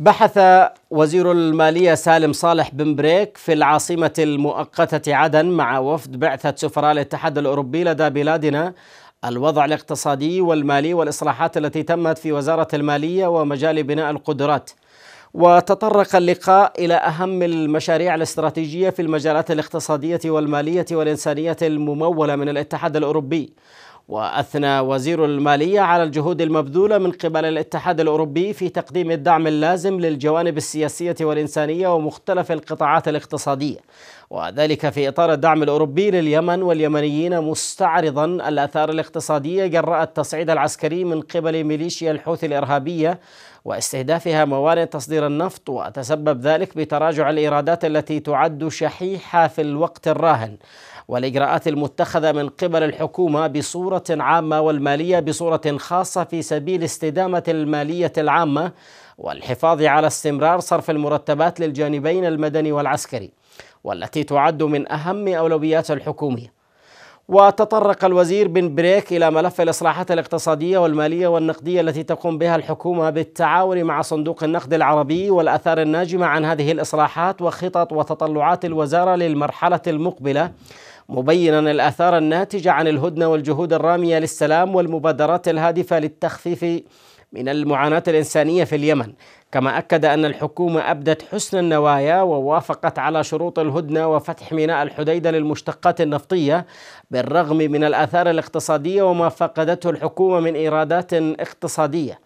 بحث وزير المالية سالم صالح بن بريك في العاصمة المؤقتة عدن مع وفد بعثة سفراء الاتحاد الأوروبي لدى بلادنا الوضع الاقتصادي والمالي والإصلاحات التي تمت في وزارة المالية ومجال بناء القدرات وتطرق اللقاء إلى أهم المشاريع الاستراتيجية في المجالات الاقتصادية والمالية والإنسانية الممولة من الاتحاد الأوروبي واثنى وزير الماليه على الجهود المبذوله من قبل الاتحاد الاوروبي في تقديم الدعم اللازم للجوانب السياسيه والانسانيه ومختلف القطاعات الاقتصاديه وذلك في اطار الدعم الاوروبي لليمن واليمنيين مستعرضا الاثار الاقتصاديه جراء التصعيد العسكري من قبل ميليشيا الحوثي الارهابيه واستهدافها موانئ تصدير النفط وتسبب ذلك بتراجع الايرادات التي تعد شحيحه في الوقت الراهن والاجراءات المتخذه من قبل الحكومه بصوره عامه والماليه بصوره خاصه في سبيل استدامه الماليه العامه والحفاظ على استمرار صرف المرتبات للجانبين المدني والعسكري والتي تعد من اهم اولويات الحكومه وتطرق الوزير بن بريك إلى ملف الإصلاحات الاقتصادية والمالية والنقدية التي تقوم بها الحكومة بالتعاون مع صندوق النقد العربي والأثار الناجمة عن هذه الإصلاحات وخطط وتطلعات الوزارة للمرحلة المقبلة مبينا الآثار الناتجة عن الهدنة والجهود الرامية للسلام والمبادرات الهادفة للتخفيف من المعاناة الإنسانية في اليمن كما أكد أن الحكومة أبدت حسن النوايا ووافقت على شروط الهدنة وفتح ميناء الحديدة للمشتقات النفطية بالرغم من الآثار الاقتصادية وما فقدته الحكومة من إيرادات اقتصادية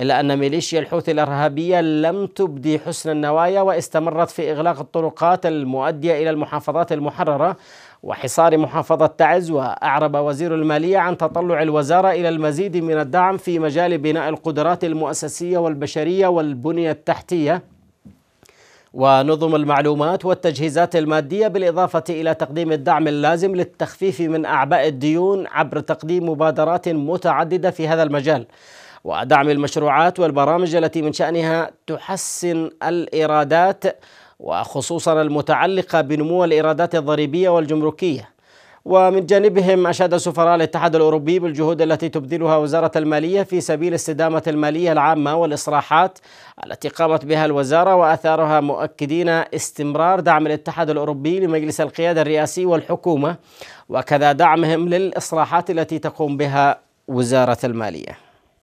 إلا أن ميليشيا الحوثي الإرهابية لم تبدي حسن النوايا واستمرت في إغلاق الطرقات المؤدية إلى المحافظات المحررة وحصار محافظة تعز وأعرب وزير المالية عن تطلع الوزارة إلى المزيد من الدعم في مجال بناء القدرات المؤسسية والبشرية والبنية البنية التحتية ونظم المعلومات والتجهيزات المادية بالإضافة إلى تقديم الدعم اللازم للتخفيف من أعباء الديون عبر تقديم مبادرات متعددة في هذا المجال ودعم المشروعات والبرامج التي من شأنها تحسن الإيرادات وخصوصا المتعلقة بنمو الإيرادات الضريبية والجمركية ومن جانبهم أشاد سفراء الاتحاد الأوروبي بالجهود التي تبذلها وزارة المالية في سبيل استدامة المالية العامة والإصلاحات التي قامت بها الوزارة وأثارها مؤكدين استمرار دعم الاتحاد الأوروبي لمجلس القيادة الرئاسي والحكومة وكذا دعمهم للإصلاحات التي تقوم بها وزارة المالية